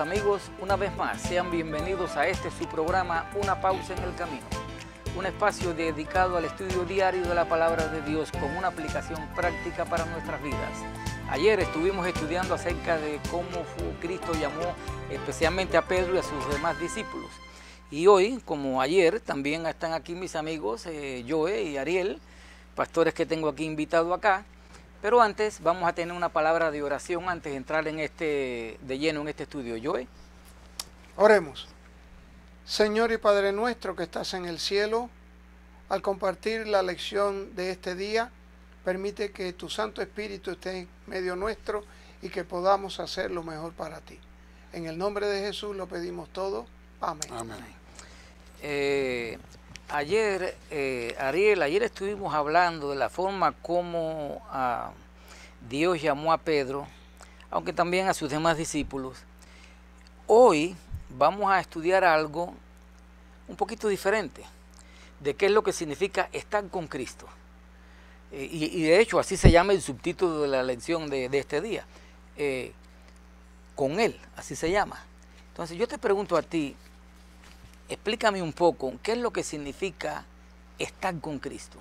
amigos, una vez más sean bienvenidos a este su programa Una pausa en el camino, un espacio dedicado al estudio diario de la palabra de Dios con una aplicación práctica para nuestras vidas. Ayer estuvimos estudiando acerca de cómo Cristo llamó especialmente a Pedro y a sus demás discípulos. Y hoy, como ayer, también están aquí mis amigos eh, Joe y Ariel, pastores que tengo aquí invitado acá. Pero antes vamos a tener una palabra de oración antes de entrar en este, de lleno en este estudio. hoy. Oremos. Señor y Padre nuestro que estás en el cielo, al compartir la lección de este día, permite que tu Santo Espíritu esté en medio nuestro y que podamos hacer lo mejor para ti. En el nombre de Jesús lo pedimos todo. Amén. Amén. Eh, Ayer, eh, Ariel, ayer estuvimos hablando de la forma como ah, Dios llamó a Pedro, aunque también a sus demás discípulos. Hoy vamos a estudiar algo un poquito diferente, de qué es lo que significa estar con Cristo. Eh, y, de hecho así se llama el subtítulo de la lección de, este día, eh, con Él, así se llama. Entonces yo te pregunto a ti, Explícame un poco, ¿qué es lo que significa estar con Cristo?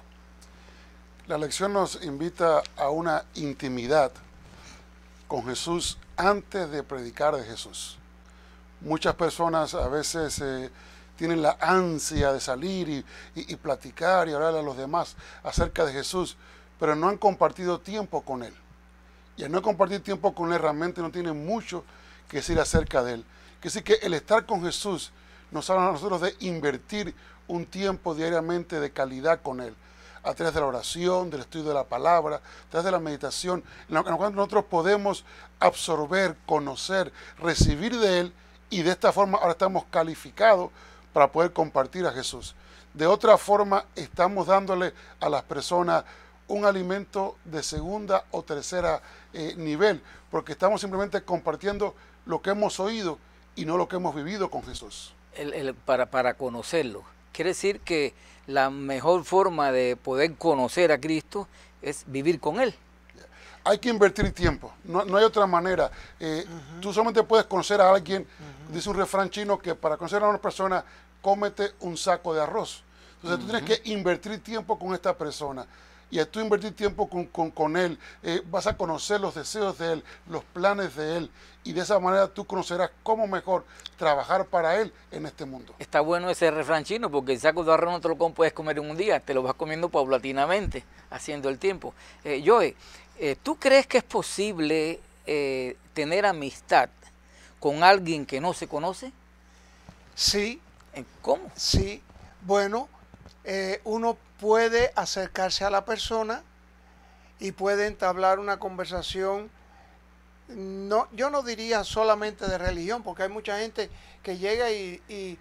La lección nos invita a una intimidad con Jesús antes de predicar de Jesús. Muchas personas a veces eh, tienen la ansia de salir y, platicar y hablar a los demás acerca de Jesús, pero no han compartido tiempo con Él. Y al no compartir tiempo con Él realmente no tienen mucho que decir acerca de Él. Que sí que el estar con Jesús nos habla a nosotros de invertir un tiempo diariamente de calidad con Él, a través de la oración, del estudio de la palabra, a través de la meditación, en lo cual nosotros podemos absorber, conocer, recibir de Él y de esta forma ahora estamos calificados para poder compartir a Jesús. De otra forma, estamos dándole a las personas un alimento de segunda o tercera eh, nivel, porque estamos simplemente compartiendo lo que hemos oído y no lo que hemos vivido con Jesús para, para conocerlo. Quiere decir que la mejor forma de poder conocer a Cristo es vivir con Él. Hay que invertir tiempo, no, hay otra manera. Eh, tú solamente puedes conocer a alguien, dice un refrán chino que para conocer a una persona, cómete un saco de arroz. Entonces tú tienes que invertir tiempo con esta persona y tú invertir tiempo con, con, Él, eh, vas a conocer los deseos de Él, los planes de Él, y de esa manera tú conocerás cómo mejor trabajar para Él en este mundo. Está bueno ese refranchino, porque el saco de arroz no te lo puedes comer en un día, te lo vas comiendo paulatinamente, haciendo el tiempo. Eh, Joey, eh, ¿tú crees que es posible eh, tener amistad con alguien que no se conoce? Sí. ¿Cómo? Sí, bueno, eh, uno puede acercarse a la persona y puede entablar una conversación. No, yo no diría solamente de religión, porque hay mucha gente que llega eh. y,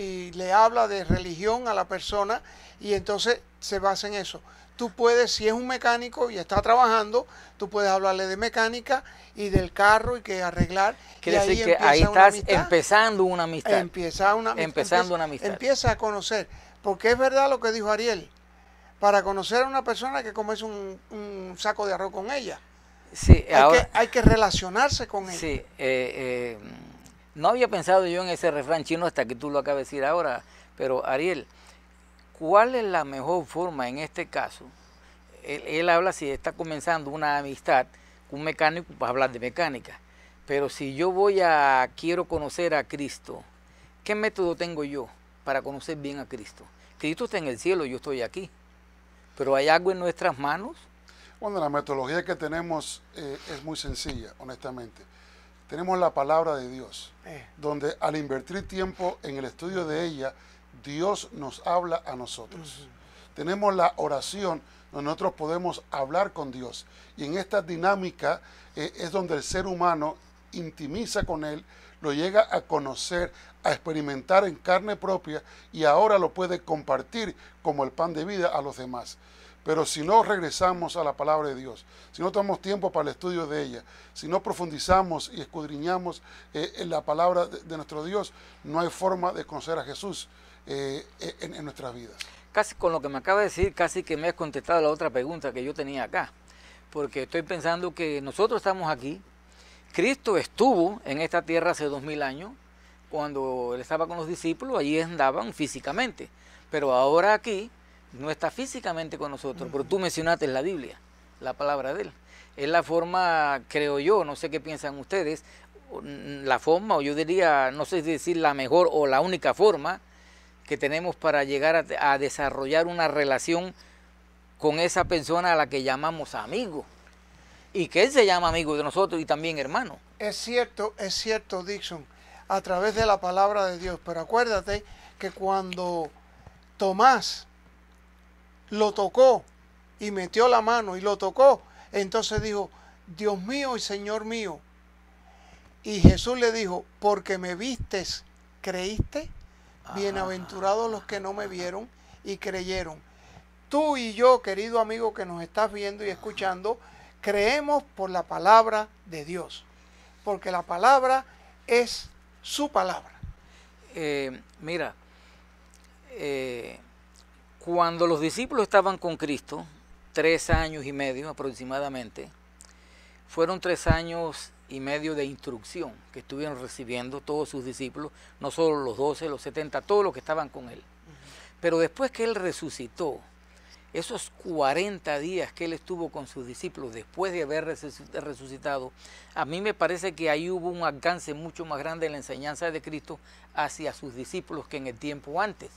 y, le habla de religión a la persona y entonces se basa en eso. Tú puedes, si es un mecánico y está trabajando, tú puedes hablarle de mecánica y del carro y que arreglar. Quiere decir que ahí estás empezando una amistad. Empieza una, empezando una amistad. Empieza a conocer. Porque es verdad lo que dijo Ariel. Para conocer a una persona que comes un, saco de arroz con ella. Sí, hay, que, relacionarse con ella. Sí, eh, eh, no había pensado yo en ese refrán chino hasta que tú lo acabas de decir ahora. Pero Ariel, ¿cuál es la mejor forma en este caso? Él, habla si está comenzando una amistad, con un mecánico, para pues hablar de mecánica. Pero si yo voy a, quiero conocer a Cristo, ¿qué método tengo yo? para conocer bien a Cristo. Cristo está en el cielo, yo estoy aquí. Pero hay algo en nuestras manos. Bueno, la metodología que tenemos eh, es muy sencilla, honestamente. Tenemos la palabra de Dios, eh. donde al invertir tiempo en el estudio de ella, Dios nos habla a nosotros. Tenemos la oración, donde nosotros podemos hablar con Dios. Y en esta dinámica eh, es donde el ser humano intimiza con Él, lo llega a conocer, a experimentar en carne propia y ahora lo puede compartir como el pan de vida a los demás. Pero si no regresamos a la palabra de Dios, si no tomamos tiempo para el estudio de ella, si no profundizamos y escudriñamos eh, en la palabra de, nuestro Dios, no hay forma de conocer a Jesús eh, eh, en, en nuestras vidas. Casi con lo que me acaba de decir, casi que me has contestado la otra pregunta que yo tenía acá, porque estoy pensando que nosotros estamos aquí Cristo estuvo en esta tierra hace dos mil años, cuando él estaba con los discípulos, allí andaban físicamente, pero ahora aquí no está físicamente con nosotros, pero tú mencionaste la Biblia, la palabra de él. Es la forma, creo yo, no sé qué piensan ustedes, la forma, o yo diría, no sé si decir la mejor o la única forma que tenemos para llegar a, a desarrollar una relación con esa persona a la que llamamos amigo y que Él se llama amigo de nosotros y también hermano. Es cierto, es cierto, Dixon, a través de la palabra de Dios. Pero acuérdate que cuando Tomás lo tocó y metió la mano y lo tocó, entonces dijo, Dios mío y Señor mío. Y Jesús le dijo, porque me vistes, creíste. Bienaventurados los que no me vieron y creyeron. Tú y yo, querido amigo que nos estás viendo y escuchando, creemos por la palabra de Dios, porque la palabra es su palabra. Eh, mira, eh, cuando los discípulos estaban con Cristo, tres años y medio aproximadamente, fueron tres años y medio de instrucción que estuvieron recibiendo todos sus discípulos, no solo los doce, los setenta, todos los que estaban con él. Pero después que él resucitó, esos 40 días que él estuvo con sus discípulos después de haber resucitado, a mí me parece que ahí hubo un alcance mucho más grande en la enseñanza de Cristo hacia sus discípulos que en el tiempo antes.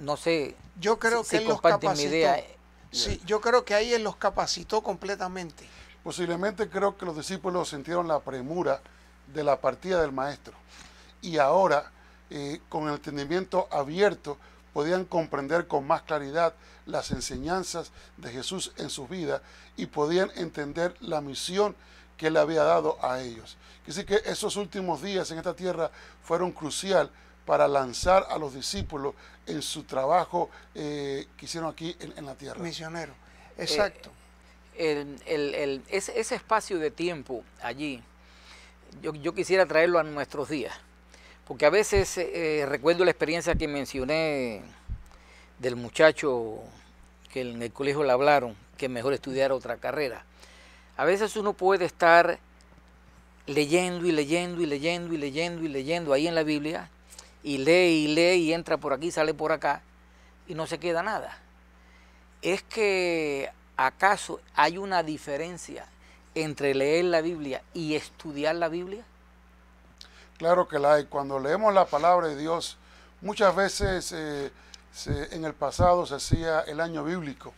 No sé yo creo que los capacitó, idea. Sí, yo creo que ahí él los capacitó completamente. Posiblemente creo que los discípulos sintieron la premura de la partida del maestro. Y ahora, eh, con el entendimiento abierto, podían comprender con más claridad las enseñanzas de Jesús en sus vidas y podían entender la misión que le había dado a ellos. Así que esos últimos días en esta tierra fueron crucial para lanzar a los discípulos en su trabajo eh, que hicieron aquí en, la tierra. Misionero, eh, exacto. ese, espacio de tiempo allí, yo quisiera traerlo a nuestros días porque a veces eh, eh, recuerdo la experiencia que mencioné del muchacho que en el colegio le hablaron, que mejor estudiar otra carrera. A veces uno puede estar leyendo y leyendo y leyendo y leyendo y leyendo ahí en la Biblia, y lee y lee y entra por aquí, sale por acá, y no se queda nada. Es que acaso hay una diferencia entre leer la Biblia y estudiar la Biblia? Claro que la hay. Cuando leemos la palabra de Dios, muchas veces eh, en el pasado se hacía el año bíblico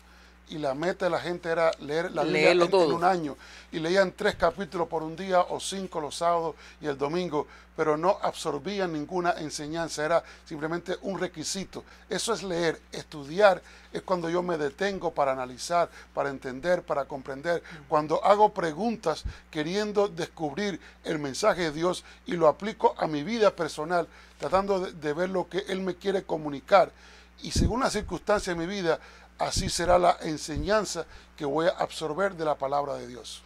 y la meta de la gente era leer la Biblia en, un año. Y leían tres capítulos por un día o cinco los sábados y el domingo, pero no absorbían ninguna enseñanza, era simplemente un requisito. Eso es leer, estudiar es cuando yo me detengo para analizar, para entender, para comprender, cuando hago preguntas queriendo descubrir el mensaje de Dios y lo aplico a mi vida personal, tratando de, de ver lo que Él me quiere comunicar. Y según las circunstancias de mi vida, así será la enseñanza que voy a absorber de la palabra de Dios.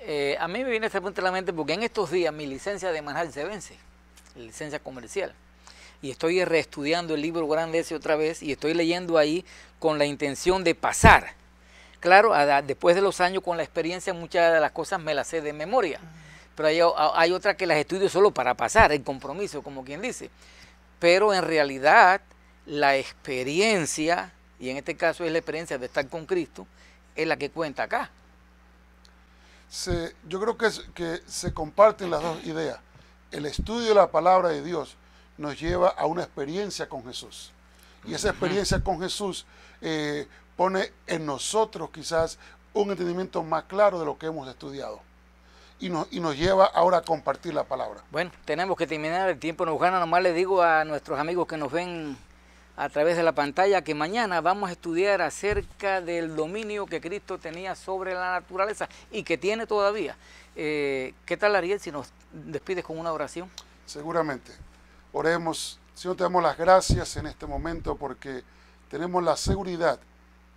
Eh, a mí me viene este punto a la mente porque en estos días mi licencia de manejar se vence, licencia comercial. Y estoy reestudiando el libro grande ese otra vez y estoy leyendo ahí con la intención de pasar. Claro, después de los años con la experiencia muchas de las cosas me las sé de memoria, pero hay, hay otras que las estudio solo para pasar, el compromiso, como quien dice. Pero en realidad la experiencia y en este caso es la experiencia de estar con Cristo, es la que cuenta acá. yo creo que, se comparten las dos ideas. El estudio de la palabra de Dios nos lleva a una experiencia con Jesús. Y esa experiencia con Jesús eh, pone en nosotros quizás un entendimiento más claro de lo que hemos estudiado. Y nos, nos, lleva ahora a compartir la palabra. Bueno, tenemos que terminar el tiempo, nos gana. Nomás le digo a nuestros amigos que nos ven a través de la pantalla que mañana vamos a estudiar acerca del dominio que Cristo tenía sobre la naturaleza y que tiene todavía. Eh, ¿Qué tal Ariel si nos despides con una oración? Seguramente. Oremos. Señor, te damos las gracias en este momento porque tenemos la seguridad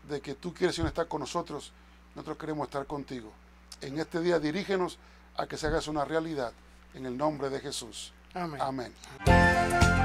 de que tú quieres, estar con nosotros. Nosotros queremos estar contigo. En este día dirígenos a que se haga una realidad. En el nombre de Jesús. Amén. Amén.